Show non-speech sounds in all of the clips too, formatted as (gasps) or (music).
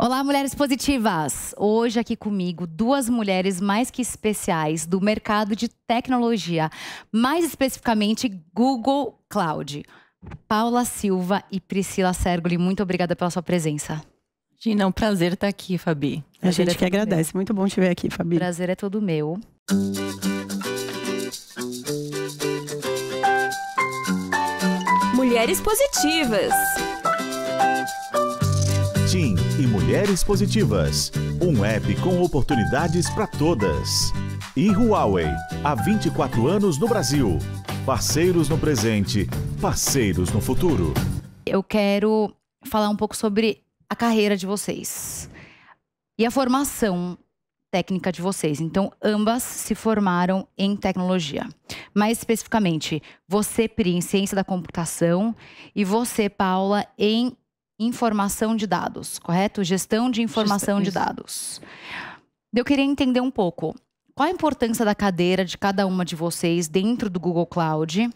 Olá, mulheres positivas! Hoje aqui comigo duas mulheres mais que especiais do mercado de tecnologia, mais especificamente Google Cloud. Paula Silva e Priscila Sergoli, muito obrigada pela sua presença. Gina, é um prazer estar aqui, Fabi. Prazer a gente é que agradece. Meu. Muito bom te ver aqui, Fabi. Prazer é todo meu. Mulheres Positivas e Mulheres Positivas, um app com oportunidades para todas. E Huawei, há 24 anos no Brasil. Parceiros no presente, parceiros no futuro. Eu quero falar um pouco sobre a carreira de vocês e a formação técnica de vocês. Então, ambas se formaram em tecnologia. Mais especificamente, você, Pri, em ciência da computação e você, Paula, em informação de dados, correto? Gestão de informação de dados. Eu queria entender um pouco qual a importância da cadeira de cada uma de vocês dentro do Google Cloud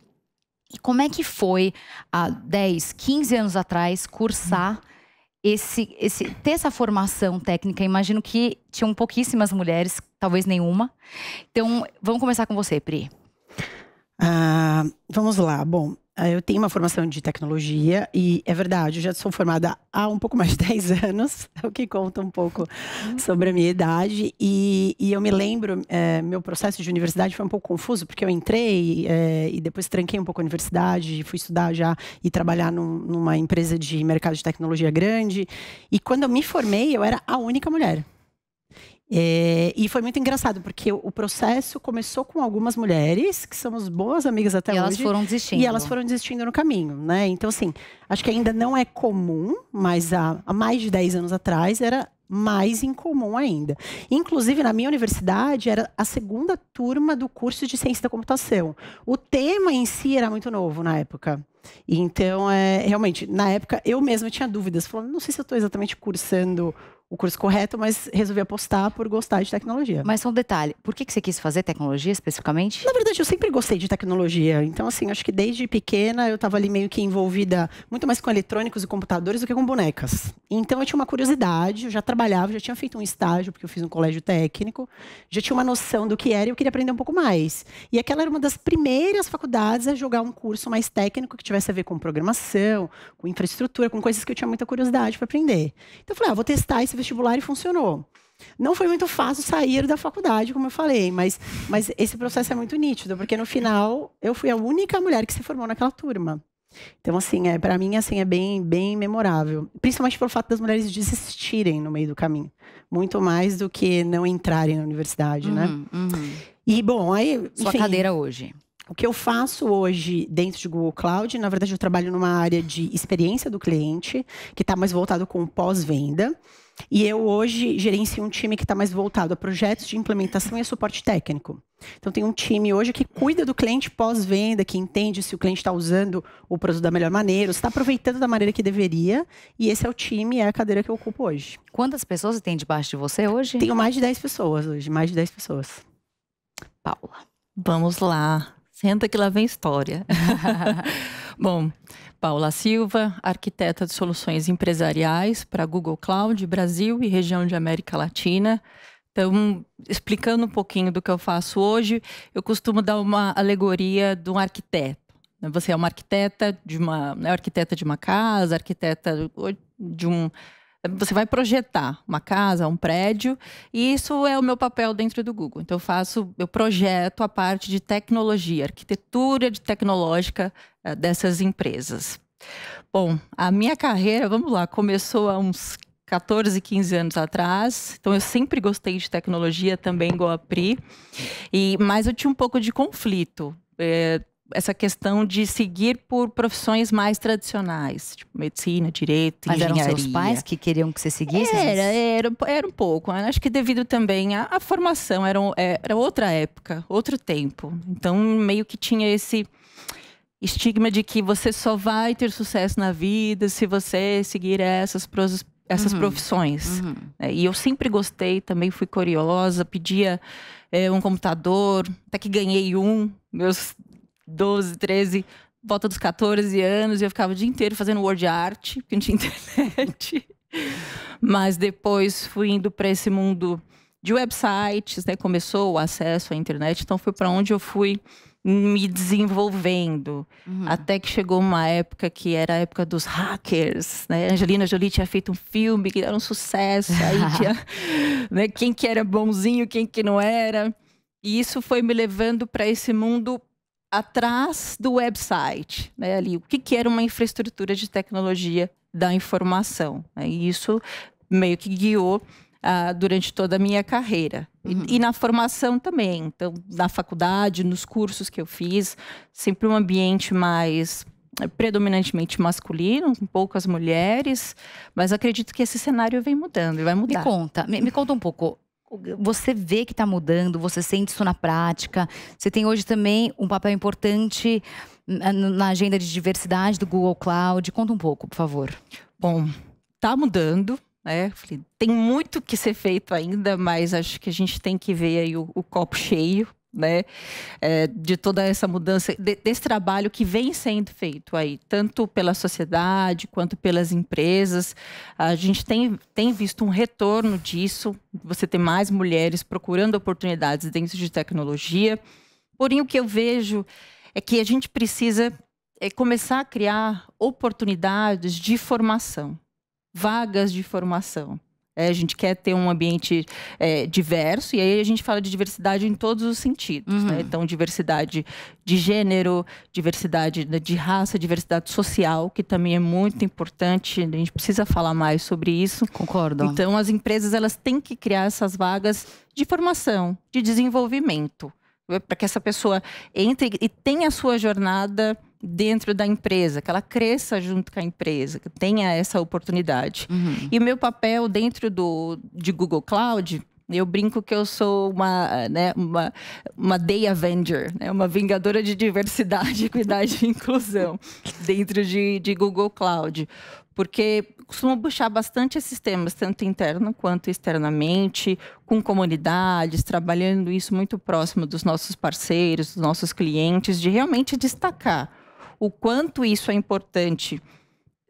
e como é que foi há 10, 15 anos atrás cursar esse, esse ter essa formação técnica. Imagino que tinham pouquíssimas mulheres, talvez nenhuma. Então, vamos começar com você, Pri. Ah, vamos lá. Bom, ah, eu tenho uma formação de tecnologia e é verdade, eu já sou formada há um pouco mais de 10 (laughs) anos, o que conta um pouco uhum. sobre a minha idade. E, e eu me lembro, é, meu processo de universidade foi um pouco confuso, porque eu entrei é, e depois tranquei um pouco a universidade, fui estudar já e trabalhar num, numa empresa de mercado de tecnologia grande. E quando eu me formei, eu era a única mulher. É, e foi muito engraçado, porque o processo começou com algumas mulheres, que somos boas amigas até e hoje. E elas foram desistindo. E elas foram desistindo no caminho, né? Então, assim, acho que ainda não é comum, mas há, há mais de 10 anos atrás era mais incomum ainda. Inclusive, na minha universidade, era a segunda turma do curso de ciência da computação. O tema em si era muito novo na época. Então, é, realmente, na época, eu mesma tinha dúvidas, falando, não sei se eu estou exatamente cursando o curso correto, mas resolvi apostar por gostar de tecnologia. Mas só um detalhe, por que, que você quis fazer tecnologia especificamente? Na verdade, eu sempre gostei de tecnologia. Então, assim, acho que desde pequena eu estava ali meio que envolvida muito mais com eletrônicos e computadores do que com bonecas. Então, eu tinha uma curiosidade, eu já trabalhava, já tinha feito um estágio, porque eu fiz um colégio técnico, já tinha uma noção do que era e eu queria aprender um pouco mais. E aquela era uma das primeiras faculdades a jogar um curso mais técnico que tivesse a ver com programação, com infraestrutura, com coisas que eu tinha muita curiosidade para aprender. Então, eu falei, ah, vou testar esse vestibular e funcionou. Não foi muito fácil sair da faculdade, como eu falei, mas, mas esse processo é muito nítido, porque no final eu fui a única mulher que se formou naquela turma. Então, assim, é, para mim, assim, é bem, bem memorável. Principalmente pelo fato das mulheres desistirem no meio do caminho. Muito mais do que não entrarem na universidade, né? uhum, né? Uhum. E, bom, aí... Enfim, Sua cadeira hoje. O que eu faço hoje dentro de Google Cloud, na verdade, eu trabalho numa área de experiência do cliente, que está mais voltado com pós-venda. E eu hoje gerencio um time que está mais voltado a projetos de implementação e a suporte técnico. Então tem um time hoje que cuida do cliente pós-venda, que entende se o cliente está usando o produto da melhor maneira, se está aproveitando da maneira que deveria. E esse é o time, é a cadeira que eu ocupo hoje. Quantas pessoas tem debaixo de você hoje? Tenho mais de 10 pessoas hoje, mais de 10 pessoas. Paula. Vamos lá. Senta que lá vem história. (laughs) Bom, Paula Silva, arquiteta de soluções empresariais para Google Cloud Brasil e região de América Latina. Então, explicando um pouquinho do que eu faço hoje, eu costumo dar uma alegoria de um arquiteto. Né? Você é uma arquiteta de uma, é arquiteta de uma casa, arquiteta de um você vai projetar uma casa, um prédio, e isso é o meu papel dentro do Google. Então eu faço, eu projeto a parte de tecnologia, arquitetura de tecnológica eh, dessas empresas. Bom, a minha carreira, vamos lá, começou há uns 14, 15 anos atrás. Então eu sempre gostei de tecnologia também, igual a Pri. E, mas eu tinha um pouco de conflito. É, essa questão de seguir por profissões mais tradicionais, tipo medicina, direito, Mas engenharia. eram seus pais que queriam que você seguisse? Era, era, era um pouco. Acho que devido também à, à formação, era, é, era outra época, outro tempo. Então, meio que tinha esse estigma de que você só vai ter sucesso na vida se você seguir essas, essas uhum. profissões. Uhum. É, e eu sempre gostei, também fui curiosa, pedia é, um computador, até que ganhei um. Meus 12, 13, volta dos 14 anos, e eu ficava o dia inteiro fazendo word art, porque não tinha (laughs) internet. Mas depois fui indo para esse mundo de websites, né? Começou o acesso à internet, então foi para onde eu fui me desenvolvendo. Uhum. Até que chegou uma época que era a época dos hackers, né? Angelina Jolie tinha feito um filme que era um sucesso, aí (laughs) tinha, né? quem que era bonzinho, quem que não era. E isso foi me levando para esse mundo atrás do website, né, ali, o que, que era uma infraestrutura de tecnologia da informação. Né, e isso meio que guiou ah, durante toda a minha carreira. Uhum. E, e, na formação também. Então, na faculdade, nos cursos que eu fiz, sempre um ambiente mais eh, predominantemente masculino, com poucas mulheres, mas acredito que esse cenário vem mudando e vai mudar. Me conta, me, me conta um pouco você vê que está mudando, você sente isso na prática. Você tem hoje também um papel importante hum, hum, na agenda de diversidade do Google Cloud. Conta um pouco, por favor. Bom, está mudando. Né? Tem muito que ser feito ainda, mas acho que a gente tem que ver aí o, o copo cheio, né? É, de toda essa mudança, de, desse trabalho que vem sendo feito aí, tanto pela sociedade quanto pelas empresas. A gente tem, tem visto um retorno disso, você tem mais mulheres procurando oportunidades dentro de tecnologia. Porém, o que eu vejo é que a gente precisa é, começar a criar oportunidades de formação, vagas de formação. É, a gente quer ter um ambiente é, diverso, e aí a gente fala de diversidade em todos os sentidos. Né? Uhum. Né? Então, diversidade de gênero, diversidade de raça, diversidade social, que também é muito importante. A gente precisa falar mais sobre isso. Concordo. Então, as empresas elas têm que criar essas vagas de formação, de desenvolvimento. É para que essa pessoa entre e tenha a sua jornada dentro da empresa, que ela cresça junto com a empresa, que tenha essa oportunidade. Uhum. E o meu papel dentro do de Google Cloud, eu brinco que eu sou uma, né, uma, uma Day Avenger, né, uma vingadora de diversidade, equidade (laughs) e inclusão dentro de, de Google Cloud. Porque costumo puxar bastante esses temas, tanto interno quanto externamente, com comunidades, trabalhando isso muito próximo dos nossos parceiros, dos nossos clientes, de realmente destacar o quanto isso é importante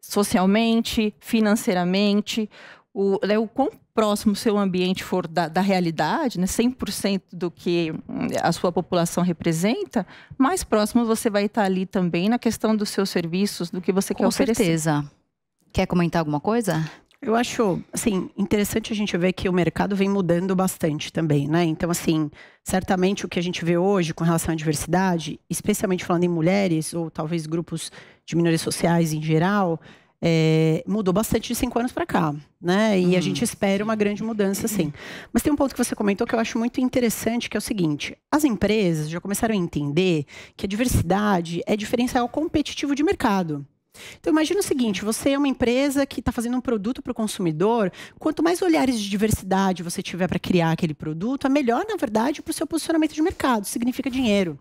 socialmente, financeiramente, o, né, o quão próximo o seu ambiente for da, da realidade, né, 100% do que hum, a sua população representa, mais próximo você vai estar ali também na questão dos seus serviços, do que você Com quer oferecer. Com certeza. Quer comentar alguma coisa? Eu acho, assim, interessante a gente ver que o mercado vem mudando bastante também, né? Então, assim, certamente o que a gente vê hoje com relação à diversidade, especialmente falando em mulheres ou talvez grupos de minorias sociais em geral, é, mudou bastante de cinco anos para cá, né? E hum. a gente espera uma grande mudança, sim. Mas tem um ponto que você comentou que eu acho muito interessante, que é o seguinte: as empresas já começaram a entender que a diversidade é diferencial competitivo de mercado. Então imagina o seguinte: você é uma empresa que está fazendo um produto para o consumidor. Quanto mais olhares de diversidade você tiver para criar aquele produto, a melhor, na verdade, para o seu posicionamento de mercado. Significa dinheiro.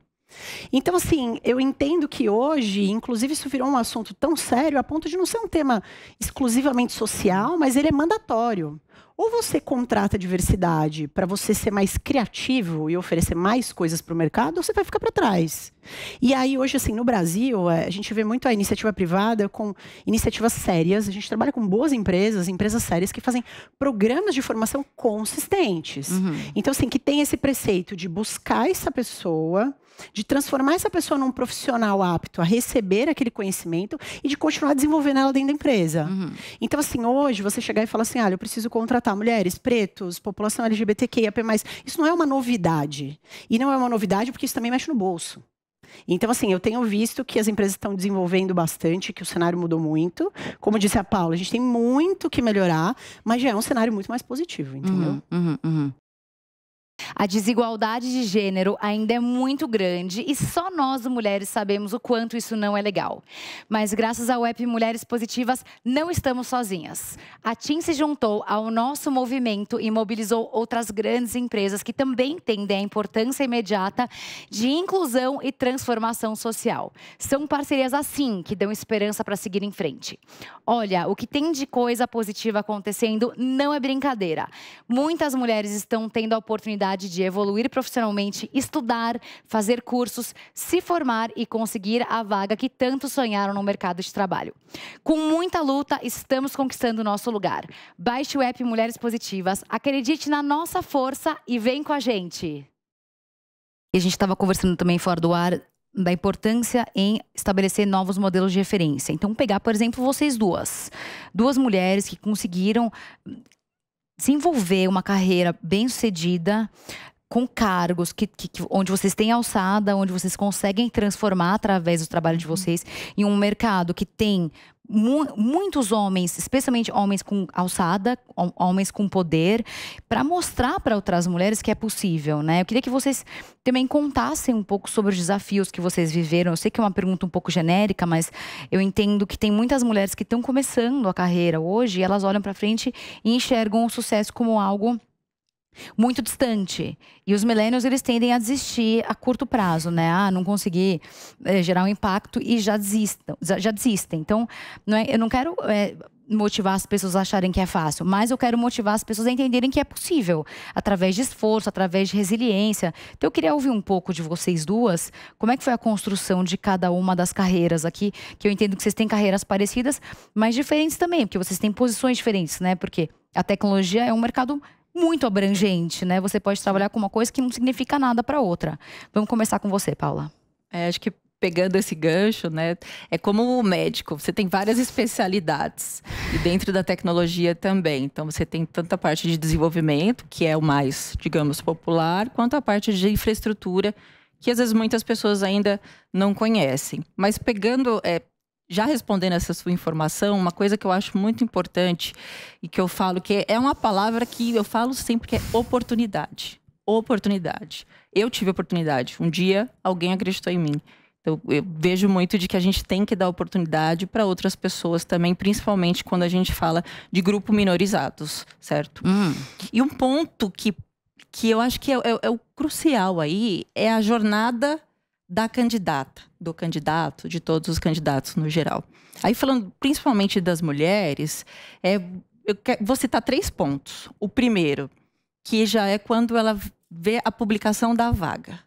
Então, assim, eu entendo que hoje, inclusive, isso virou um assunto tão sério a ponto de não ser um tema exclusivamente social, mas ele é mandatório. Ou você contrata diversidade para você ser mais criativo e oferecer mais coisas para o mercado, ou você vai ficar para trás. E aí, hoje, assim, no Brasil, é, a gente vê muito a iniciativa privada com iniciativas sérias. A gente trabalha com boas empresas, empresas sérias que fazem programas de formação consistentes. Uhum. Então, assim, que tem esse preceito de buscar essa pessoa, de transformar essa pessoa num profissional apto a receber aquele conhecimento e de continuar desenvolvendo ela dentro da empresa. Uhum. Então, assim, hoje você chegar e falar assim: olha, ah, eu preciso contratar mulheres, pretos, população LGBTQIAP+. Isso não é uma novidade. E não é uma novidade porque isso também mexe no bolso. Então, assim, eu tenho visto que as empresas estão desenvolvendo bastante, que o cenário mudou muito. Como disse a Paula, a gente tem muito que melhorar, mas já é um cenário muito mais positivo, entendeu? Uhum, uhum, uhum. A desigualdade de gênero ainda é muito grande e só nós, mulheres, sabemos o quanto isso não é legal. Mas graças ao app Mulheres Positivas, não estamos sozinhas. A TIM se juntou ao nosso movimento e mobilizou outras grandes empresas que também entendem a importância imediata de inclusão e transformação social. São parcerias assim que dão esperança para seguir em frente. Olha, o que tem de coisa positiva acontecendo não é brincadeira. Muitas mulheres estão tendo a oportunidade oportunidade de evoluir profissionalmente, estudar, fazer cursos, se formar e conseguir a vaga que tanto sonharam no mercado de trabalho. Com muita luta, estamos conquistando nosso lugar. Baixe o app Mulheres Positivas, acredite na nossa força e vem com a gente. E a gente estava conversando também fora do ar da importância em estabelecer novos modelos de referência. Então, pegar, por exemplo, vocês duas. Duas mulheres que conseguiram desenvolver uma carreira bem sucedida, com cargos que, que, que, onde vocês têm alçada, onde vocês conseguem transformar através do trabalho de uhum. vocês em um mercado que tem mu muitos homens, especialmente homens com alçada, homens com poder, para mostrar para outras mulheres que é possível, né? Eu queria que vocês também contassem um pouco sobre os desafios que vocês viveram. Eu sei que é uma pergunta um pouco genérica, mas eu entendo que tem muitas mulheres que estão começando a carreira hoje, elas olham para frente e enxergam o sucesso como algo muito distante. E os millennials, eles tendem a desistir a curto prazo, né? Ah, não consegui é, gerar um impacto e já desistam, já, desistem. Então, não é, eu não quero é, motivar as pessoas a acharem que é fácil, mas eu quero motivar as pessoas a entenderem que é possível, através de esforço, através de resiliência. Então eu queria ouvir um pouco de vocês duas, como é que foi a construção de cada uma das carreiras aqui, que eu entendo que vocês têm carreiras parecidas, mas diferentes também, porque vocês têm posições diferentes, né? Porque a tecnologia é um mercado muito abrangente, né? Você pode trabalhar com uma coisa que não significa nada para outra. Vamos começar com você, Paula. É, acho que pegando esse gancho, né? É como o médico, você tem várias especialidades e dentro da tecnologia também. Então você tem tanta parte de desenvolvimento, que é o mais, digamos, popular, quanto a parte de infraestrutura, que às vezes muitas pessoas ainda não conhecem. Mas pegando é, já respondendo essa sua informação, uma coisa que eu acho muito importante e que eu falo que é uma palavra que eu falo sempre que é oportunidade. Oportunidade. Eu tive oportunidade. Um dia alguém acreditou em mim. Então, eu vejo muito de que a gente tem que dar oportunidade para outras pessoas também, principalmente quando a gente fala de grupo minorizados, certo? Hum. E um ponto que, que eu acho que é, é, é o crucial aí é a jornada da candidata, do candidato, de todos os candidatos no geral. Aí falando principalmente das mulheres, é, eu quero, vou citar três pontos. O primeiro, que já é quando ela vê a publicação da vaga.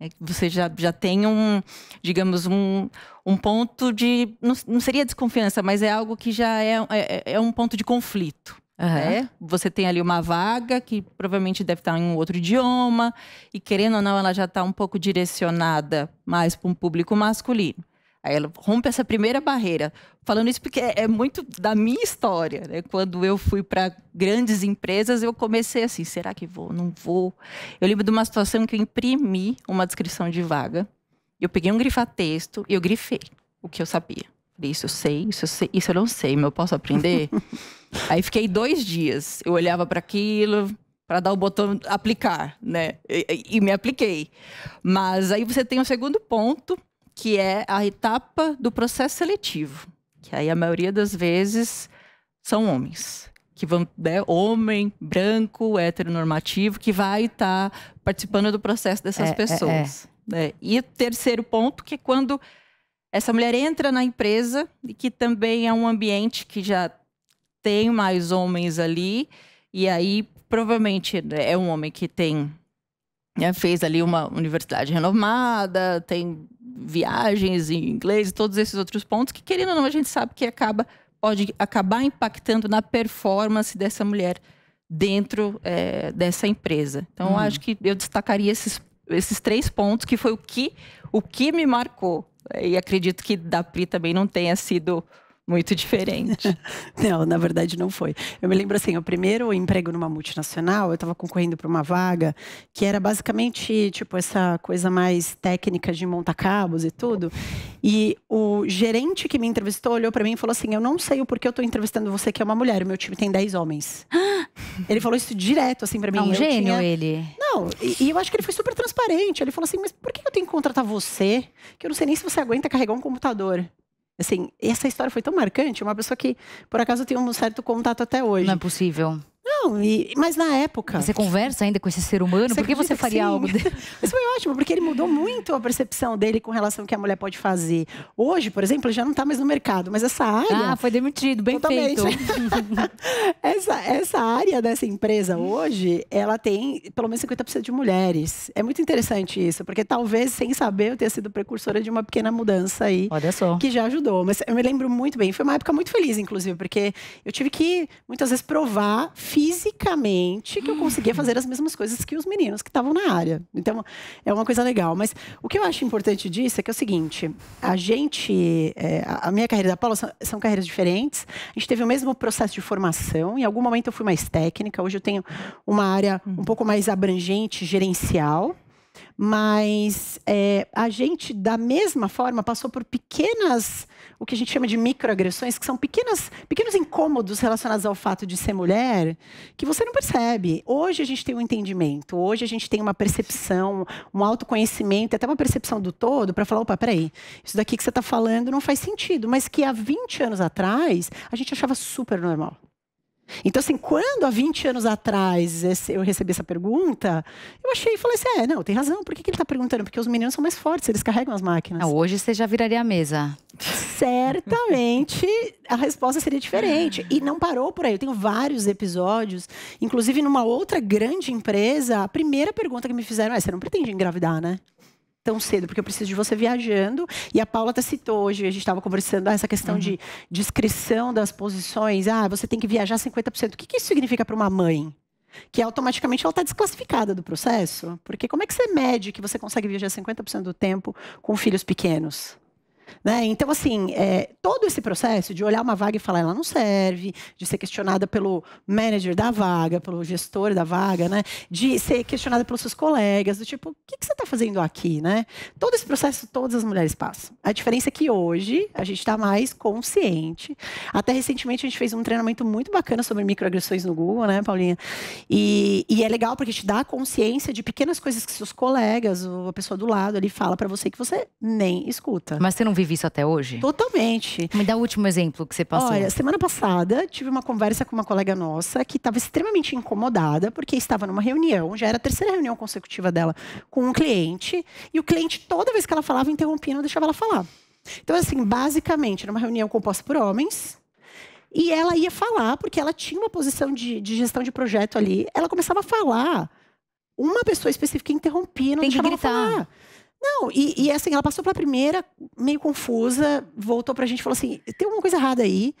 É, você já, já tem um, digamos, um, um ponto de. Não, não seria desconfiança, mas é algo que já é, é, é um ponto de conflito. Uhum. Né? Você tem ali uma vaga que provavelmente deve estar em um outro idioma, e querendo ou não, ela já está um pouco direcionada mais para um público masculino. Aí ela rompe essa primeira barreira. Falando isso porque é, é muito da minha história, né? Quando eu fui para grandes empresas, eu comecei assim: será que vou? Não vou. Eu lembro de uma situação que eu imprimi uma descrição de vaga, eu peguei um grifa-texto e eu grifei o que eu sabia isso eu sei, isso eu sei, isso eu não sei, mas eu posso aprender? (laughs) Aí fiquei dois dias, eu olhava para aquilo, para dar o botão aplicar, né? E, e, me apliquei. Mas aí você tem o um segundo ponto, que é a etapa do processo seletivo, que aí a maioria das vezes são homens, que vão, né, homem, branco, heteronormativo, que vai estar tá participando do processo dessas é, pessoas. É, é. Né? E o terceiro ponto, que é quando essa mulher entra na empresa, que também é um ambiente que já tem mais homens ali, e aí provavelmente né, é um homem que tem né, fez ali uma universidade renomada, tem viagens em inglês, e todos esses outros pontos que querendo ou não a gente sabe que acaba pode acabar impactando na performance dessa mulher dentro é, dessa empresa. Então hum. acho que eu destacaria esses, esses três pontos que foi o que o que me marcou e acredito que da Pri também não tenha sido muito diferente. (laughs) não, na verdade não foi. Eu me lembro assim, o primeiro emprego numa multinacional, eu estava concorrendo para uma vaga que era basicamente tipo essa coisa mais técnica de montar cabos e tudo. E o gerente que me entrevistou olhou para mim e falou assim: "Eu não sei o porquê eu estou entrevistando você que é uma mulher, o meu time tem 10 homens". (gasps) ele falou isso direto assim para mim. É um gênio tinha... ele. Não, e, e, eu acho que ele foi super transparente. Ele falou assim: "Mas por que eu tenho que contratar você, que eu não sei nem se você aguenta carregar um computador?" Assim, essa história foi tão marcante, uma pessoa que, por acaso, tem um certo contato até hoje. Não é possível. Não, e, mas na época. Você conversa ainda com esse ser humano? Por que você faria que algo dele? (laughs) Isso foi ótimo, porque ele mudou muito a percepção dele com relação ao que a mulher pode fazer. Hoje, por exemplo, ele já não está mais no mercado, mas essa área. Ah, foi demitido, bem totalmente. feito. (laughs) essa, essa área dessa empresa hoje, ela tem pelo menos 50% de mulheres. É muito interessante isso, porque talvez, sem saber, eu tenha sido precursora de uma pequena mudança aí. Olha só. Que já ajudou. Mas eu me lembro muito bem. Foi uma época muito feliz, inclusive, porque eu tive que, muitas vezes, provar, fiz fisicamente que eu conseguia fazer as mesmas coisas que os meninos que estavam na área. Então, é uma coisa legal. Mas o que eu acho importante disso é que é o seguinte: a gente, é, a minha carreira da Paula são, são, carreiras diferentes. A gente teve o mesmo processo de formação. Em algum momento eu fui mais técnica. Hoje eu tenho uma área um pouco mais abrangente, gerencial mas é, a gente, da mesma forma, passou por pequenas, o que a gente chama de microagressões, que são pequenas, pequenos incômodos relacionados ao fato de ser mulher, que você não percebe. Hoje a gente tem um entendimento, hoje a gente tem uma percepção, um autoconhecimento, até uma percepção do todo, para falar: opa, peraí, isso daqui que você está falando não faz sentido, mas que há 20 anos atrás a gente achava super normal. Então, assim, quando há 20 anos atrás eu recebi essa pergunta, eu achei e falei assim: é, não, tem razão, por que, que ele está perguntando? Porque os meninos são mais fortes, eles carregam as máquinas. Ah, hoje você já viraria a mesa. Certamente a resposta seria diferente. E não parou por aí. Eu tenho vários episódios, inclusive numa outra grande empresa, a primeira pergunta que me fizeram é: você não pretende engravidar, né? tão cedo, porque eu preciso de você viajando. E a Paula até citou hoje, a gente estava conversando ah, essa questão uhum. de descrição das posições. Ah, você tem que viajar 50%. O que, que isso significa para uma mãe? Que automaticamente ela está desclassificada do processo. Porque como é que você mede que você consegue viajar 50% do tempo com filhos pequenos? Né? Então, assim, é, todo esse processo de olhar uma vaga e falar ela não serve, de ser questionada pelo manager da vaga, pelo gestor da vaga, né? de ser questionada pelos seus colegas, do tipo, o que, que você está fazendo aqui? Né? Todo esse processo todas as mulheres passam. A diferença é que hoje a gente está mais consciente. Até recentemente a gente fez um treinamento muito bacana sobre microagressões no Google, né, Paulinha? E, e é legal porque te dá a consciência de pequenas coisas que seus colegas, ou a pessoa do lado ali fala para você que você nem escuta. Mas você não vivi vive isso até hoje? Totalmente. Me dá o último exemplo que você passou. Olha, semana passada tive uma conversa com uma colega nossa que estava extremamente incomodada porque estava numa reunião, já era a terceira reunião consecutiva dela com um cliente, e o cliente, toda vez que ela falava, interrompia e não deixava ela falar. Então, assim, basicamente, era uma reunião composta por homens, e ela ia falar, porque ela tinha uma posição de, de gestão de projeto ali, ela começava a falar uma pessoa específica interrompia, não Tem deixava que gritar. falar. Não, e, e, assim, ela passou pela primeira, meio confusa, voltou pra gente e falou assim: tem alguma coisa errada aí.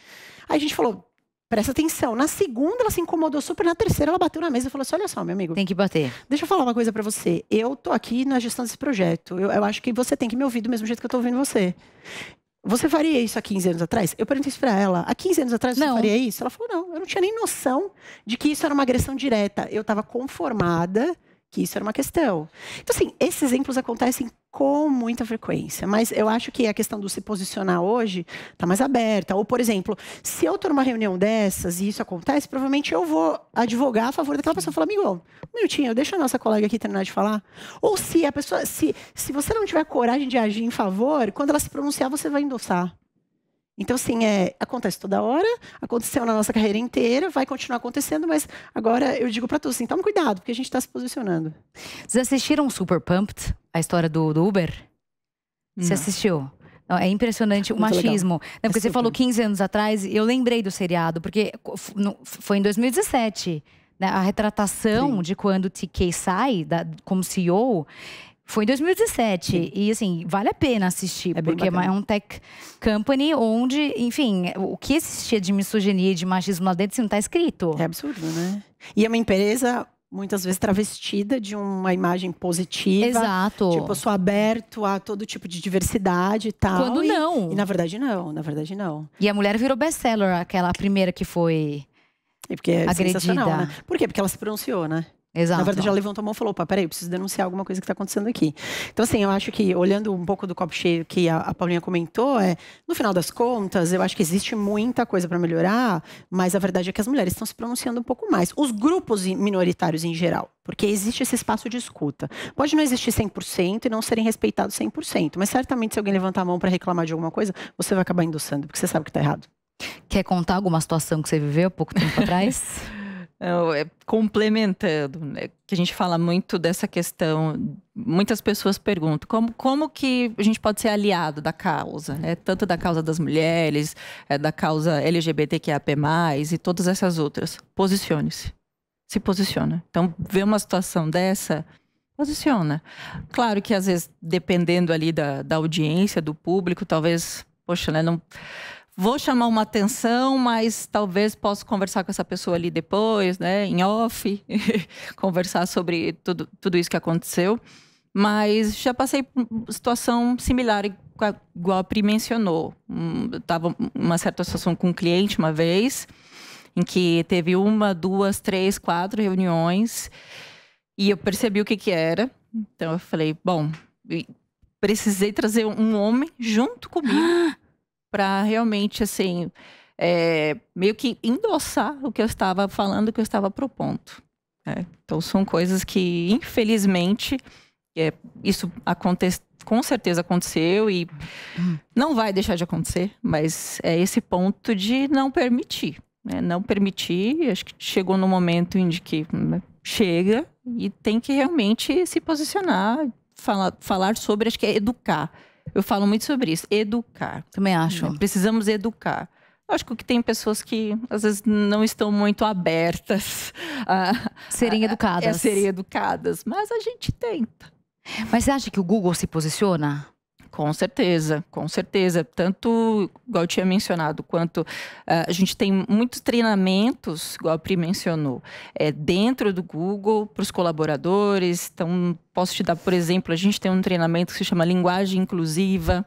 Aí a gente falou. Presta atenção. Na segunda, ela se incomodou super. Na terceira, ela bateu na mesa e falou assim: Olha só, meu amigo. Tem que bater. Deixa eu falar uma coisa para você. Eu tô aqui na gestão desse projeto. Eu, eu acho que você tem que me ouvir do mesmo jeito que eu tô ouvindo você. Você faria isso há 15 anos atrás? Eu perguntei isso pra ela. Há 15 anos atrás você não. faria isso? Ela falou: não, eu não tinha nem noção de que isso era uma agressão direta. Eu estava conformada que isso era uma questão. Então, assim, esses exemplos acontecem com muita frequência, mas eu acho que a questão do se posicionar hoje está mais aberta. Ou, por exemplo, se eu estou numa reunião dessas e isso acontece, provavelmente eu vou advogar a favor daquela pessoa. Falar, amigo, um minutinho, deixa a nossa colega aqui terminar de falar. Ou se a pessoa, se, se você não tiver coragem de agir em favor, quando ela se pronunciar, você vai endossar. Então, sim, é, acontece toda hora, aconteceu na nossa carreira inteira, vai continuar acontecendo, mas agora eu digo para todos, assim, toma cuidado, porque a gente está se posicionando. Vocês assistiram Super Pumped, a história do, do Uber? Não. Você assistiu? Não, é impressionante tá o Muito machismo. Porque você é falou 15 anos atrás, eu lembrei do seriado, porque foi em 2017. Né? A retratação Sim. de quando o TK sai da, como CEO foi em 2017. Sim. E, assim, vale a pena assistir, é porque é bacana. é um tech company onde, enfim, o que existia de misoginia e de machismo lá dentro, assim, não está escrito. É absurdo, né? E é uma empresa muitas vezes travestida de uma imagem positiva. Exato. Tipo, eu sou aberto a todo tipo de diversidade e tal. Quando e, não. E na verdade não, na verdade não. E a mulher virou best-seller, aquela primeira que foi é porque é agredida. Né? Por quê? Porque ela se pronunciou, né? Exato. Na verdade, já levantou a mão e falou: opa, peraí, eu preciso denunciar alguma coisa que está acontecendo aqui. Então, assim, eu acho que, olhando um pouco do copo cheio que a, a Paulinha comentou, é, no final das contas, eu acho que existe muita coisa para melhorar, mas a verdade é que as mulheres estão se pronunciando um pouco mais. Os grupos minoritários em geral, porque existe esse espaço de escuta. Pode não existir 100% e não serem respeitados 100%, mas certamente se alguém levantar a mão para reclamar de alguma coisa, você vai acabar endossando, porque você sabe que está errado. Quer contar alguma situação que você viveu há pouco tempo (laughs) atrás? É, é complementando, né? que a gente fala muito dessa questão, muitas pessoas perguntam como, como que a gente pode ser aliado da causa, né? tanto da causa das mulheres, é, da causa LGBTQAP+, e todas essas outras. Posicione-se. Se posiciona. Então, vê uma situação dessa, posiciona. Claro que às vezes, dependendo ali da, da audiência, do público, talvez, poxa, né, não vou chamar uma atenção, mas talvez possa conversar com essa pessoa ali depois, né, em off, (laughs) conversar sobre tudo, tudo isso que aconteceu. Mas já passei por uma situação similar, igual a Pri mencionou. Hum, Estava uma certa situação com um cliente uma vez, em que teve uma, duas, três, quatro reuniões, e eu percebi o que, que era. Então eu falei, bom, precisei trazer um homem junto comigo. (gasps) Ah! para realmente, assim, é, meio que endossar o que eu estava falando, o que eu estava propondo. Né? Então, são coisas que, infelizmente, é, isso acontece, com certeza aconteceu e não vai deixar de acontecer, mas é esse ponto de não permitir. Né? Não permitir, acho que chegou no momento em que né, chega e tem que realmente se posicionar, falar, falar sobre, acho que é educar eu falo muito sobre isso. Educar. Também acho. Né? Precisamos educar. Acho que tem pessoas que às vezes não estão muito abertas a serem educadas. a, a serem educadas, mas a gente tenta. Mas você acha que o Google se posiciona? Com certeza, com certeza. Tanto, igual eu tinha mencionado, quanto uh, a gente tem muitos treinamentos, igual a Pri mencionou, é, dentro do Google para os colaboradores. Então, posso te dar, por exemplo, a gente tem um treinamento que se chama Linguagem Inclusiva,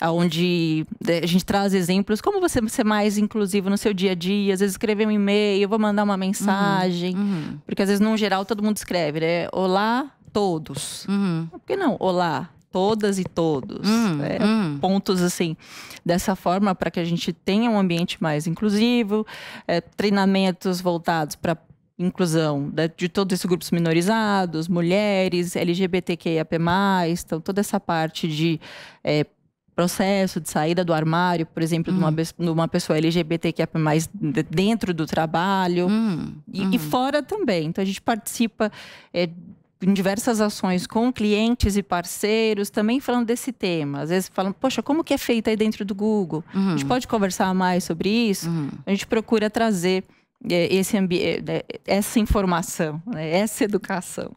onde eh, a gente traz exemplos como você ser mais inclusivo no seu dia a dia, às vezes escrever um e-mail, vou mandar uma mensagem, uhum, uhum. porque às vezes no geral todo mundo escreve, né? Olá todos. Uhum. Por que não? Olá todas e todos. Hum, é, hum. Pontos assim, dessa forma, para que a gente tenha um ambiente mais inclusivo, é, treinamentos voltados para inclusão de, de, todos esses grupos minorizados, mulheres, LGBTQIAP+, então toda essa parte de é, processo de saída do armário, por exemplo, hum. de, uma, hum. de uma pessoa LGBTQIAP+, dentro do trabalho hum, e, e, hum. fora também. Então a gente participa é, em diversas ações com clientes e parceiros, também falando desse tema. Às vezes falam, poxa, como que é feito aí dentro do Google? Uhum. A gente uhum. pode conversar mais sobre isso? Uhum. A gente procura trazer eh, esse eh, eh, essa informação, né? essa educação.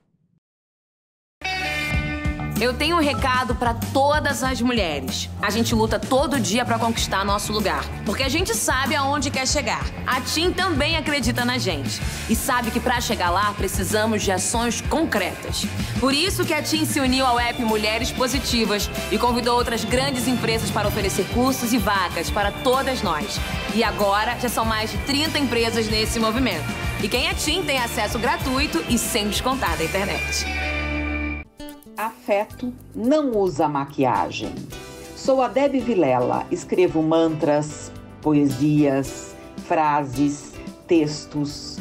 Eu tenho um recado para todas as mulheres. A gente luta todo dia para conquistar nosso lugar, porque a gente sabe aonde quer chegar. A Tim também acredita na gente e sabe que para chegar lá precisamos de ações concretas. Por isso que a Tim se uniu ao app Mulheres Positivas e convidou outras grandes empresas para oferecer cursos e vacas para todas nós. E agora já são mais de 30 empresas nesse movimento. E quem é TIM tem acesso gratuito e sem descontar da internet. Afeto não usa maquiagem. Sou a Deb Vilela, escrevo mantras, poesias, frases, textos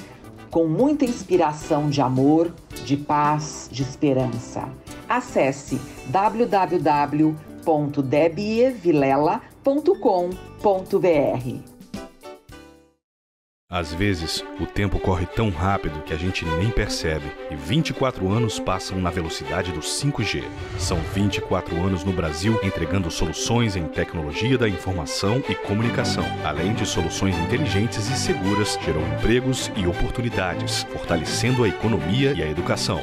com muita inspiração de amor, de paz, de esperança. Acesse www.debievilela.com.br às vezes, o tempo corre tão rápido que a gente nem percebe, e 24 anos passam na velocidade do 5G. São 24 anos no Brasil entregando soluções em tecnologia da informação e comunicação. Além de soluções inteligentes e seguras, gerou empregos e oportunidades, fortalecendo a economia e a educação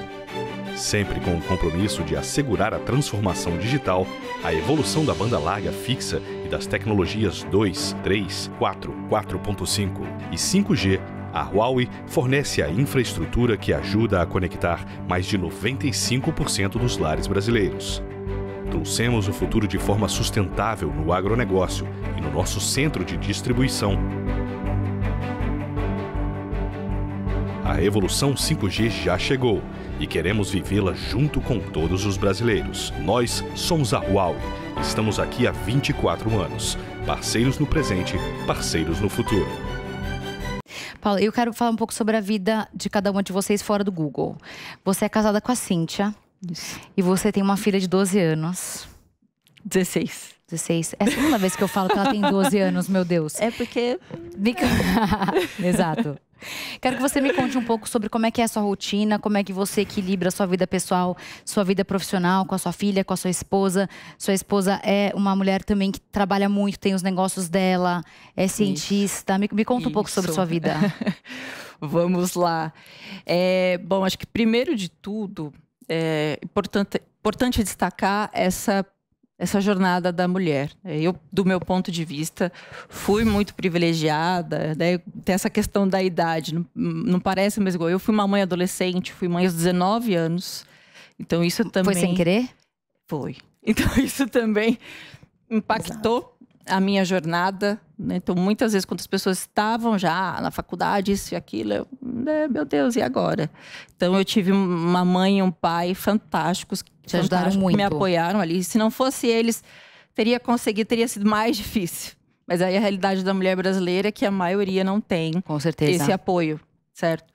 sempre com o compromisso de assegurar a transformação digital, a evolução da banda larga fixa das tecnologias 2, 3, 4, 4.5 e 5G, a Huawei fornece a infraestrutura que ajuda a conectar mais de 95% dos lares brasileiros. Trouxemos o futuro de forma sustentável no agronegócio e no nosso centro de distribuição. A revolução 5G já chegou e queremos vivê-la junto com todos os brasileiros. Nós somos a Huawei Estamos aqui há 24 anos. Parceiros no presente, parceiros no futuro. Paulo, eu quero falar um pouco sobre a vida de cada uma de vocês fora do Google. Você é casada com a Cíntia. Isso. E você tem uma filha de 12 anos. 16. 16. É a segunda vez que eu falo que ela tem 12 anos, meu Deus. É porque. (laughs) Exato. Quero que você me conte um pouco sobre como é que é a sua rotina, como é que você equilibra a sua vida pessoal, sua vida profissional, com a sua filha, com a sua esposa. Sua esposa é uma mulher também que trabalha muito, tem os negócios dela, é cientista. Me, me, conta Isso. um pouco sobre a sua vida. (laughs) Vamos lá. É, bom, acho que primeiro de tudo, é importante, importante destacar essa essa jornada da mulher. Eu, do meu ponto de vista, fui muito privilegiada, né? tem essa questão da idade, não, não parece, mas igual, eu fui uma mãe adolescente, fui mãe aos 19 anos, então isso também... Foi sem querer? Foi. (laughs) Então isso também impactou Exato. a minha jornada, né? Então, muitas vezes, quando as pessoas estavam já na faculdade, isso e aquilo, eu, né, meu Deus, e agora? Então, eu tive uma mãe e um pai fantásticos, Te fantásticos muito. que me apoiaram ali. Se não fosse eles, teria conseguido, teria sido mais difícil. Mas aí a realidade da mulher brasileira é que a maioria não tem Com certeza. esse apoio, certo?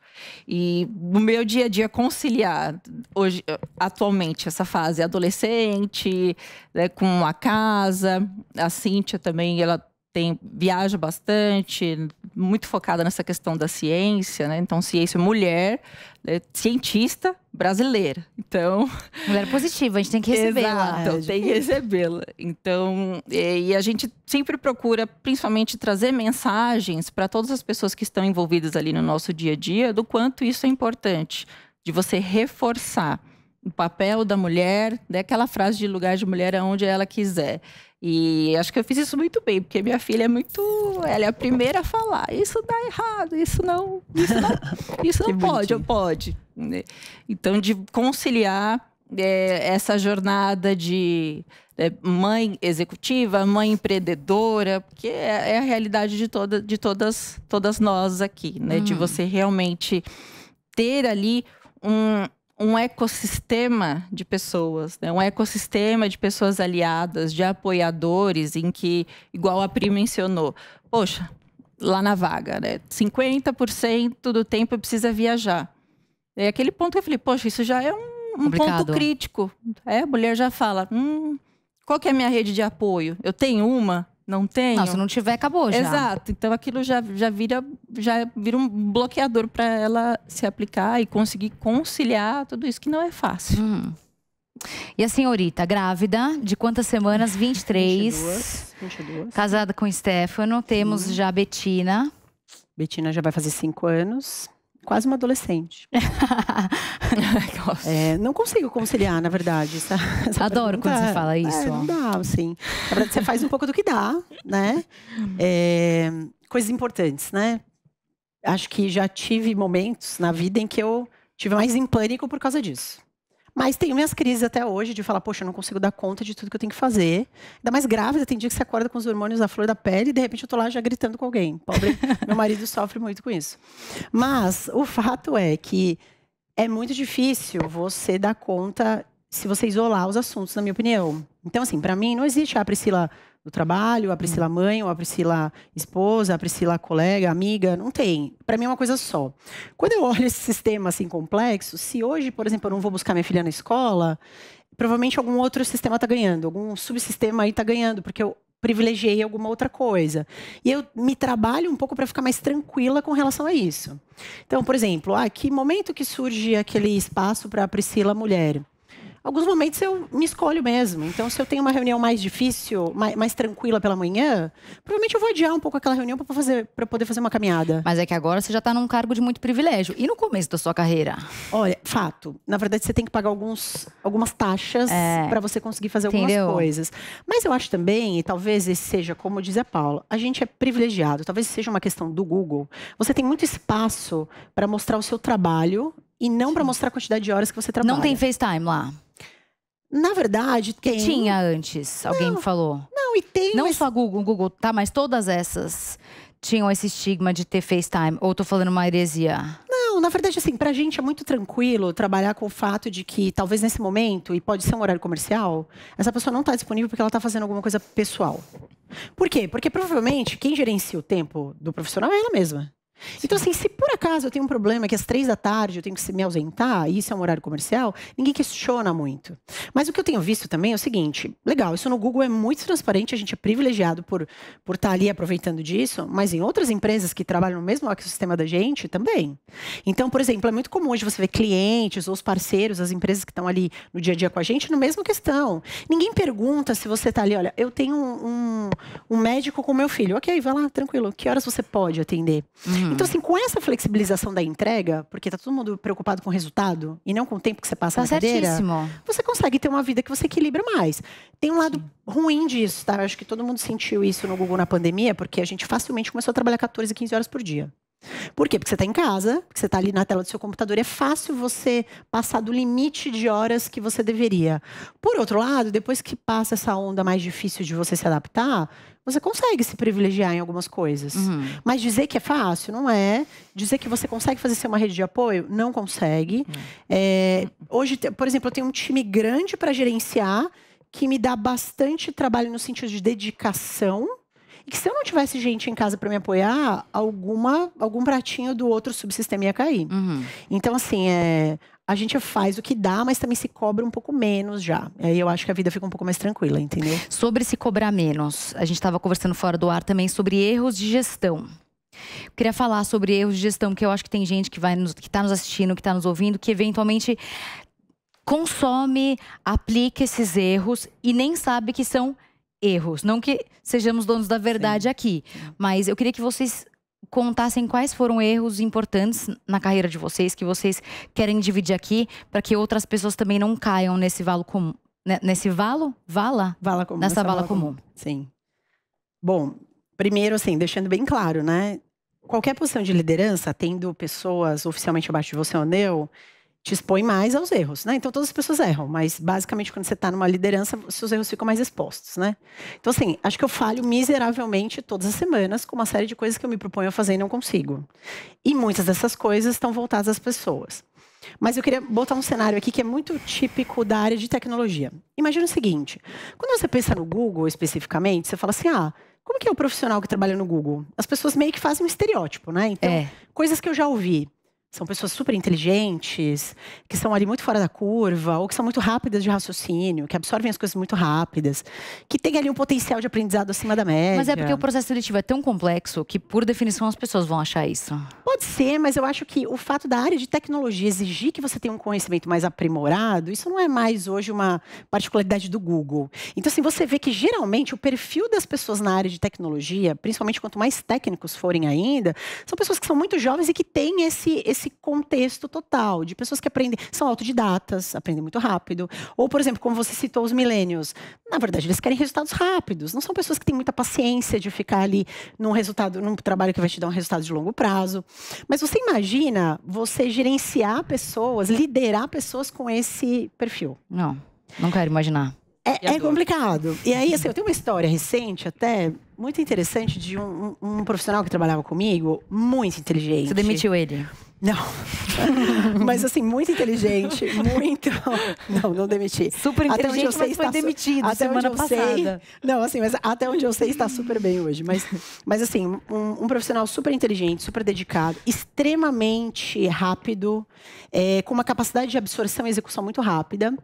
E no meu dia a dia conciliar hoje atualmente essa fase adolescente, né, com a casa, a Cíntia também, ela tem, viaja bastante, muito focada nessa questão da ciência, né? Então, ciência mulher, é, cientista brasileira. Então. (laughs) Mulher positiva, a gente tem que recebê-la. Então, é, tem que recebê-la. Então, e, e, a gente sempre procura, principalmente, trazer mensagens para todas as pessoas que estão envolvidas ali no nosso dia a dia do quanto isso é importante, de você reforçar o papel da mulher, daquela frase de lugar de mulher aonde ela quiser. E acho que eu fiz isso muito bem, porque minha filha é muito. Ela é a primeira a falar: isso dá errado, isso não. Isso não, (laughs) isso não pode, ou pode. Né? Então, de conciliar é, essa jornada de é, mãe executiva, mãe empreendedora, porque é, é, a realidade de, toda, de todas, todas nós aqui, né? Hum. De uhum. você realmente ter ali um, um ecossistema de pessoas, né? um ecossistema de pessoas aliadas, de apoiadores, em que, igual a Pri mencionou, poxa, lá na vaga, né? 50% do tempo precisa viajar. É aquele ponto que eu falei, poxa, isso já é um, um ponto crítico. É, a mulher já fala, hum, qual que é a minha rede de apoio? Eu tenho uma? não tenho. Não, se não tiver, acabou já. Exato. Então aquilo já, já, vira, já vira um bloqueador para ela se aplicar e conseguir conciliar tudo isso, que não é fácil. Hum. E a senhorita, grávida, de quantas semanas? 23. 22. 22. Casada com o Stefano. Temos já a Betina. Betina já vai fazer cinco anos quase uma adolescente. (laughs) é, não consigo conciliar, na verdade. Essa, essa Adoro pergunta. quando você fala é, isso. É, não dá, assim. Na verdade, você faz um pouco do que dá, né? É, coisas importantes, né? Acho que já tive momentos na vida em que eu tive mais em pânico por causa disso. Mas tenho minhas crises até hoje de falar, poxa, eu não consigo dar conta de tudo que eu tenho que fazer. Ainda mais grávida, tem dia que você acorda com os hormônios à flor da pele e de repente eu tô lá já gritando com alguém. Pobre, (laughs) meu marido sofre muito com isso. Mas o fato é que é muito difícil você dar conta se você isolar os assuntos, na minha opinião. Então, assim, para mim não existe a ah, Priscila do trabalho, a Priscila uhum. mãe, ou a Priscila esposa, a Priscila colega, amiga, não tem. Para mim é uma coisa só. Quando eu olho (laughs) esse sistema assim complexo, se hoje, por exemplo, eu não vou buscar minha filha na escola, provavelmente algum outro sistema está ganhando, algum subsistema aí está ganhando, porque eu privilegiei alguma outra coisa. E eu me trabalho um pouco para ficar mais tranquila com relação a isso. Então, por exemplo, ah, que momento que surge aquele espaço para a Priscila mulher? alguns momentos eu me escolho mesmo. Então, se eu tenho uma reunião mais difícil, mais, mais tranquila pela manhã, provavelmente eu vou adiar um pouco aquela reunião para fazer, para poder fazer uma caminhada. Mas é que agora você já está num cargo de muito privilégio. E no começo da sua carreira? Olha, fato. Na verdade, você tem que pagar alguns, algumas taxas é, para você conseguir fazer entendeu? algumas coisas. Mas eu acho também, e talvez esse seja como diz a Paula, a gente é privilegiado. Talvez seja uma questão do Google. Você tem muito espaço para mostrar o seu trabalho e não para mostrar a quantidade de horas que você trabalha. Não tem FaceTime lá. Na verdade, tem. tinha antes, não, alguém me falou. Não, e tem. Não mas... só Google, Google, tá? Mas todas essas tinham esse estigma de ter FaceTime. Ou tô falando uma heresia? Não, na verdade, assim, pra gente é muito tranquilo trabalhar com o fato de que talvez nesse momento, e pode ser um horário comercial, essa pessoa não tá disponível porque ela tá fazendo alguma coisa pessoal. Por quê? Porque provavelmente quem gerencia o tempo do profissional é ela mesma. Então, assim, se por acaso eu tenho um problema que às três da tarde eu tenho que me ausentar, e isso é um horário comercial, ninguém questiona muito. Mas o que eu tenho visto também é o seguinte: legal, isso no Google é muito transparente, a gente é privilegiado por, por estar tá ali aproveitando disso, mas em outras empresas que trabalham no mesmo ecossistema da gente também. Então, por exemplo, é muito comum hoje você ver clientes ou os parceiros, as empresas que estão ali no dia a dia com a gente, no mesmo questão. Ninguém pergunta se você está ali, olha, eu tenho um, um, médico com meu filho, ok, vai lá, tranquilo, que horas você pode atender? Uhum. Uhum. Então, assim, com essa flexibilização da entrega, porque tá todo mundo preocupado com o resultado e não com o tempo que você passa tá na cadeira, você consegue ter uma vida que você equilibra mais. Tem um lado Sim. ruim disso, tá? Eu acho que todo mundo sentiu isso no Google na pandemia, porque a gente facilmente começou a trabalhar 14, 15 horas por dia. Por quê? Porque você está em casa, porque você está ali na tela do seu computador. É fácil você passar do limite de horas que você deveria. Por outro lado, depois que passa essa onda mais difícil de você se adaptar, você consegue se privilegiar em algumas coisas. Uhum. Mas dizer que é fácil, não é. Dizer que você consegue fazer ser uma rede de apoio, não consegue. Uhum. É, hoje, por exemplo, eu tenho um time grande para gerenciar que me dá bastante trabalho no sentido de dedicação. E que se eu não tivesse gente em casa para me apoiar, alguma, algum pratinho do outro subsistema ia cair. Uhum. Então, assim, é, a gente faz o que dá, mas também se cobra um pouco menos já. Aí eu acho que a vida fica um pouco mais tranquila, entendeu? Sobre se cobrar menos, a gente estava conversando fora do ar também sobre erros de gestão. Eu queria falar sobre erros de gestão, que eu acho que tem gente que vai nos, que está nos assistindo, que está nos ouvindo, que eventualmente consome, aplica esses erros e nem sabe que são erros. Não que sejamos donos da verdade Sim. aqui, mas eu queria que vocês contassem quais foram erros importantes na carreira de vocês que vocês querem dividir aqui para que outras pessoas também não caiam nesse valo comum. Né, nesse valo? Vala? Vala comum. Nessa, vala, comum. comum. Sim. Bom, primeiro, assim, deixando bem claro, né? Qualquer posição de liderança, tendo pessoas oficialmente abaixo de você ou não, te expõe mais aos erros, né? Então todas as pessoas erram, mas basicamente quando você está numa liderança, seus erros ficam mais expostos, né? Então assim, acho que eu falho miseravelmente todas as semanas com uma série de coisas que eu me proponho a fazer e não consigo. E muitas dessas coisas estão voltadas às pessoas. Mas eu queria botar um cenário aqui que é muito típico da área de tecnologia. Imagina o seguinte: quando você pensa no Google especificamente, você fala assim, ah, como que é o profissional que trabalha no Google? As pessoas meio que fazem um estereótipo, né? Então, é. coisas que eu já ouvi são pessoas super inteligentes, que são ali muito fora da curva, ou que são muito rápidas de raciocínio, que absorvem as coisas muito rápidas, que tem ali um potencial de aprendizado acima da média. Mas é porque o processo seletivo é tão complexo que, por definição, as pessoas vão achar isso. Pode ser, mas eu acho que o fato da área de tecnologia exigir que você tenha um conhecimento mais aprimorado, isso não é mais hoje uma particularidade do Google. Então, assim, você vê que geralmente o perfil das pessoas na área de tecnologia, principalmente quanto mais técnicos forem ainda, são pessoas que são muito jovens e que têm esse, esse esse contexto total de pessoas que aprendem, são autodidatas, aprendem muito rápido. Ou, por exemplo, como você citou os milênios, na verdade, eles querem resultados rápidos. Não são pessoas que têm muita paciência de ficar ali num resultado, num trabalho que vai te dar um resultado de longo prazo. Mas você imagina você gerenciar pessoas, liderar pessoas com esse perfil? Não, não quero imaginar. É, é, complicado. E aí, assim, eu tenho uma história recente até, muito interessante, de um, um, um profissional que trabalhava comigo, muito inteligente. Você demitiu ele? Não. (laughs) mas assim, muito inteligente, muito. Não, não demiti. Super inteligente, até onde eu sei, mas foi está... demitido até semana onde eu passada. Sei... Não, assim, mas até onde eu sei está super bem hoje. Mas, mas assim, um, um profissional super inteligente, super dedicado, extremamente rápido, é, com uma capacidade de absorção e execução muito rápida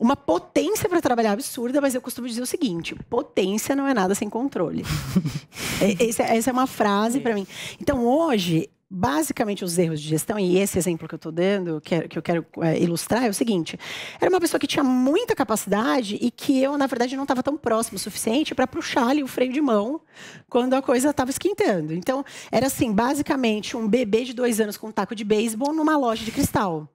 uma potência para trabalhar absurda, mas eu costumo dizer o seguinte: potência não é nada sem controle. (laughs) é, essa, é, essa é uma frase para mim. Então hoje basicamente os erros de gestão, e esse exemplo que eu estou dando, é, que, eu quero é, ilustrar, é o seguinte: era uma pessoa que tinha muita capacidade e que eu, na verdade, não estava tão próximo o suficiente para puxar ali o freio de mão quando a coisa estava esquentando. Então, era assim, basicamente, um bebê de dois anos com um taco de beisebol numa loja de cristal.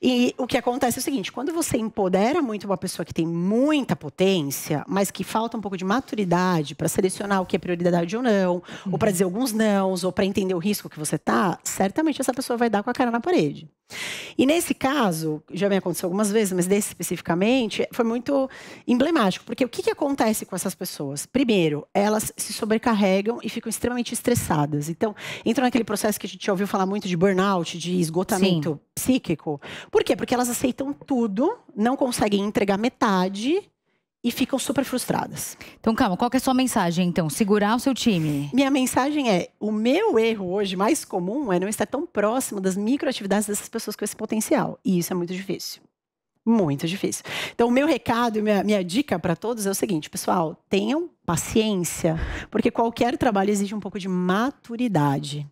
E o que acontece é o seguinte: quando você empodera muito uma pessoa que tem muita potência, mas que falta um pouco de maturidade para selecionar o que é prioridade ou não, uhum. ou para dizer alguns nãos, ou para entender o risco que você tá, certamente essa pessoa vai dar com a cara na parede. E nesse caso, já me aconteceu algumas vezes, mas desse especificamente, foi muito emblemático. Porque o que, que acontece com essas pessoas? Primeiro, elas se sobrecarregam e ficam extremamente estressadas. Então, entram naquele processo que a gente já ouviu falar muito de burnout, de esgotamento Sim. psíquico. Por quê? Porque elas aceitam tudo, não conseguem entregar metade e ficam super frustradas. Então, calma, qual é a sua mensagem, então? Segurar o seu time? Minha mensagem é: o meu erro hoje mais comum é não estar tão próximo das microatividades dessas pessoas com esse potencial. E isso é muito difícil. Muito difícil. Então, o meu recado e minha, minha dica para todos é o seguinte, pessoal: tenham paciência, porque qualquer trabalho exige um pouco de maturidade.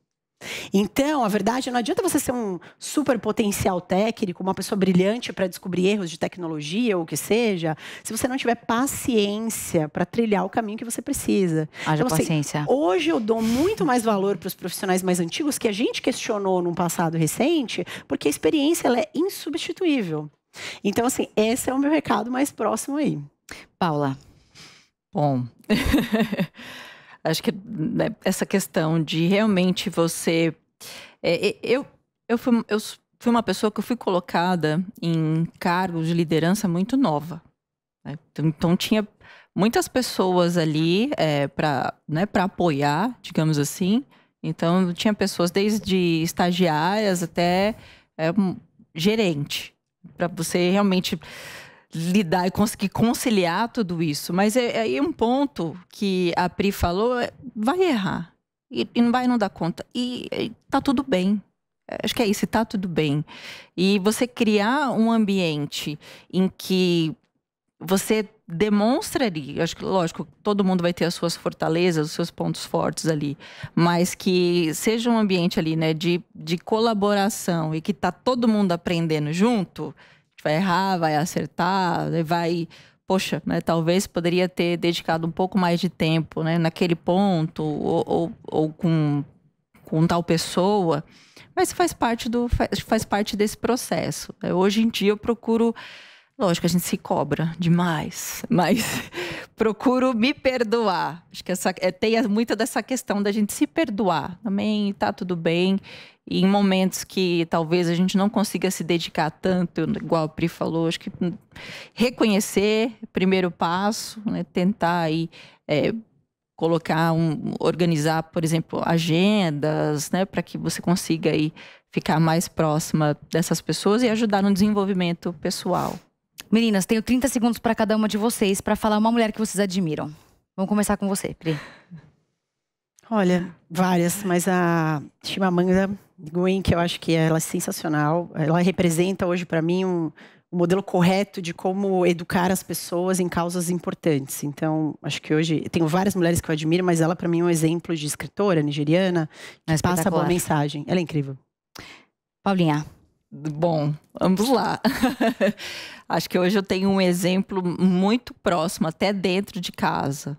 Então, a verdade, não adianta você ser um super potencial técnico, uma pessoa brilhante para descobrir erros de tecnologia ou o que seja, se você não tiver paciência para trilhar o caminho que você precisa. Haja então, assim, paciência. Assim, hoje eu dou muito mais valor para os profissionais mais antigos que a gente questionou num passado recente, porque a experiência ela é insubstituível. Então, assim, esse é o meu recado mais próximo aí. Paula. Bom. (laughs) Acho que né, essa questão de realmente você. É, eu, eu, fui, eu fui uma pessoa que fui colocada em cargos de liderança muito nova. Né? Então, então tinha muitas pessoas ali é, para né, apoiar, digamos assim. Então, tinha pessoas desde estagiárias até é, gerente, para você realmente lidar e conseguir conciliar tudo isso. Mas aí é, é, um ponto que a Pri falou, é, vai errar. E, e, não vai não dar conta. E, e tá tudo bem. É, acho que é isso, tá tudo bem. E você criar um ambiente em que você demonstra ali, acho que lógico, todo mundo vai ter as suas fortalezas, os seus pontos fortes ali, mas que seja um ambiente ali, né, de, de colaboração e que tá todo mundo aprendendo junto, vai errar, vai acertar, né, vai poxa, né, talvez poderia ter dedicado um pouco mais de tempo né, naquele ponto ou, ou, ou, com, com tal pessoa, mas faz parte, do, faz, faz parte desse processo. Né, hoje em dia eu procuro Lógico, a gente se cobra demais, mas (laughs) procuro me perdoar. Acho que essa, é, tem muita dessa questão da gente se perdoar. Também tá tudo bem. E em momentos que talvez a gente não consiga se dedicar tanto, igual a Pri falou, acho que reconhecer, primeiro passo, né? tentar aí. É, colocar um, organizar, por exemplo, agendas, né, para que você consiga aí ficar mais próxima dessas pessoas e ajudar no desenvolvimento pessoal. Meninas, tenho 30 segundos para cada uma de vocês para falar uma mulher que vocês admiram. Vamos começar com você, Pri. Olha, várias, mas a Chimamanda Gwen, que eu acho que ela é sensacional, ela representa hoje para mim um, um, modelo correto de como educar as pessoas em causas importantes. Então, acho que hoje tenho várias mulheres que eu admiro, mas ela para mim é um exemplo de escritora nigeriana que é passa boa mensagem. Ela é incrível. Paulinha. Bom, vamos lá. (laughs) Acho que hoje eu tenho um exemplo muito próximo, até dentro de casa.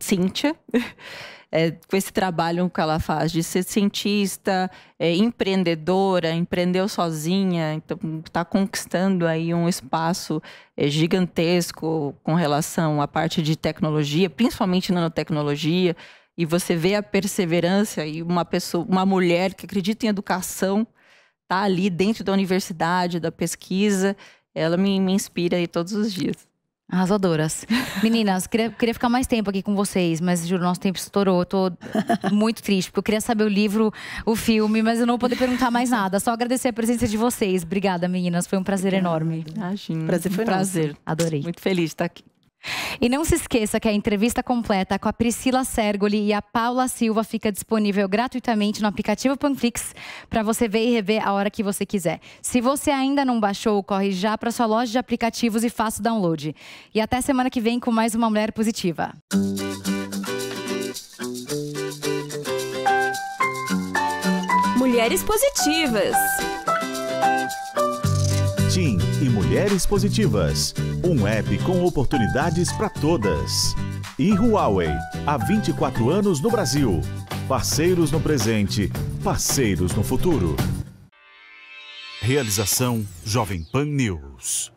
Cíntia, (laughs) é, com esse trabalho que ela faz de ser cientista, é, empreendedora, empreendeu sozinha, então está conquistando aí um espaço é, gigantesco com relação à parte de tecnologia, principalmente nanotecnologia. E você vê a perseverança e uma pessoa, uma mulher que acredita em educação estar tá ali dentro da universidade, da pesquisa, ela me, me inspira aí todos os dias. Arrasadoras. Meninas, queria, queria ficar mais tempo aqui com vocês, mas juro, nosso tempo estourou. Eu tô muito triste, porque eu queria saber o livro, o filme, mas eu não vou poder perguntar mais nada. Só agradecer a presença de vocês. Obrigada, meninas. Foi um prazer Obrigada. enorme. Imagina. Prazer foi um prazer. Nosso. Adorei. Muito feliz de estar aqui. E não se esqueça que a entrevista completa com a Priscila Sergoli e a Paula Silva fica disponível gratuitamente no aplicativo Panflix para você ver e rever a hora que você quiser. Se você ainda não baixou, corre já para sua loja de aplicativos e faça o download. E até semana que vem com mais uma Mulher Positiva. Mulheres Positivas. Mulheres Positivas, um app com oportunidades para todas. E Huawei, há 24 anos no Brasil. Parceiros no presente, parceiros no futuro. Realização Jovem Pan News.